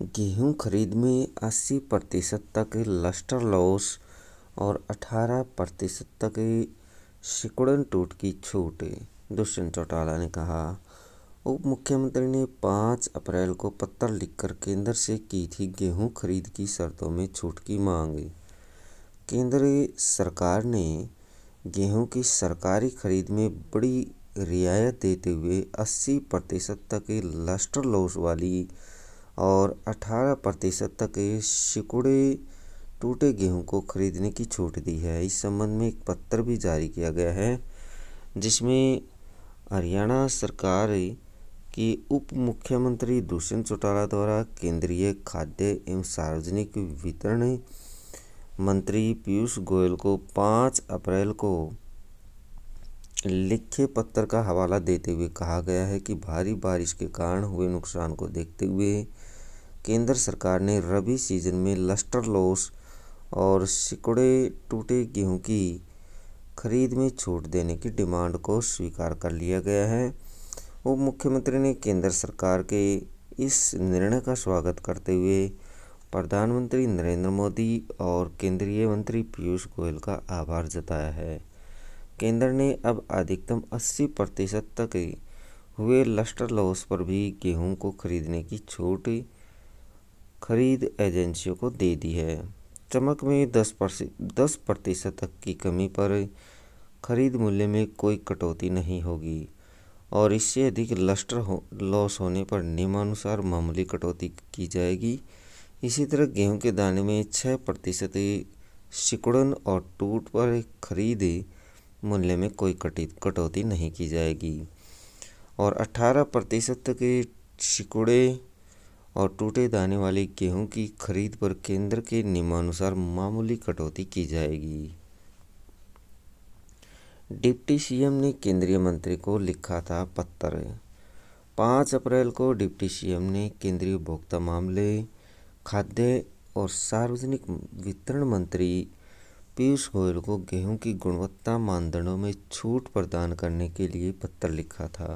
गेहूँ खरीद में अस्सी प्रतिशत तक लस्टर लॉस और अठारह प्रतिशत तक सिकुड़न टूट की छूट दुष्यंत चौटाला ने कहा उप मुख्यमंत्री ने पाँच अप्रैल को पत्र लिखकर केंद्र से की थी गेहूं खरीद की शर्तों में छूट की मांग केंद्र सरकार ने गेहूं की सरकारी खरीद में बड़ी रियायत देते हुए अस्सी प्रतिशत तक लस्टर लॉस वाली और अठारह प्रतिशत तक सिकुड़े टूटे गेहूं को खरीदने की छूट दी है इस संबंध में एक पत्र भी जारी किया गया है जिसमें हरियाणा सरकार की उप मुख्यमंत्री दुष्यंत चौटाला द्वारा केंद्रीय खाद्य एवं सार्वजनिक वितरण मंत्री पीयूष गोयल को पाँच अप्रैल को लिखे पत्र का हवाला देते हुए कहा गया है कि भारी बारिश के कारण हुए नुकसान को देखते हुए केंद्र सरकार ने रबी सीजन में लस्टर लॉस और सिकुड़े टूटे गेहूं की खरीद में छूट देने की डिमांड को स्वीकार कर लिया गया है उप मुख्यमंत्री ने केंद्र सरकार के इस निर्णय का स्वागत करते हुए प्रधानमंत्री नरेंद्र मोदी और केंद्रीय मंत्री पीयूष गोयल का आभार जताया है केंद्र ने अब अधिकतम 80 प्रतिशत तक हुए लस्टर लॉस पर भी गेहूं को खरीदने की छूट खरीद एजेंसियों को दे दी है चमक में 10 दस प्रतिशत तक की कमी पर खरीद मूल्य में कोई कटौती नहीं होगी और इससे अधिक लस्टर हो लॉस होने पर नियमानुसार मामूली कटौती की जाएगी इसी तरह गेहूं के दाने में छः प्रतिशत सिकुड़न और टूट पर खरीद मूल्य में कोई कटी कटौती नहीं की जाएगी और 18 प्रतिशत के सिकुड़े और टूटे दाने वाले गेहूं की खरीद पर केंद्र के नियमानुसार मामूली कटौती की जाएगी डिप्टी सीएम ने केंद्रीय मंत्री को लिखा था पत्र पाँच अप्रैल को डिप्टी सीएम ने केंद्रीय उपभोक्ता मामले खाद्य और सार्वजनिक वितरण मंत्री पीयूष गोयल को गेहूं की गुणवत्ता मानदंडों में छूट प्रदान करने के लिए पत्र लिखा था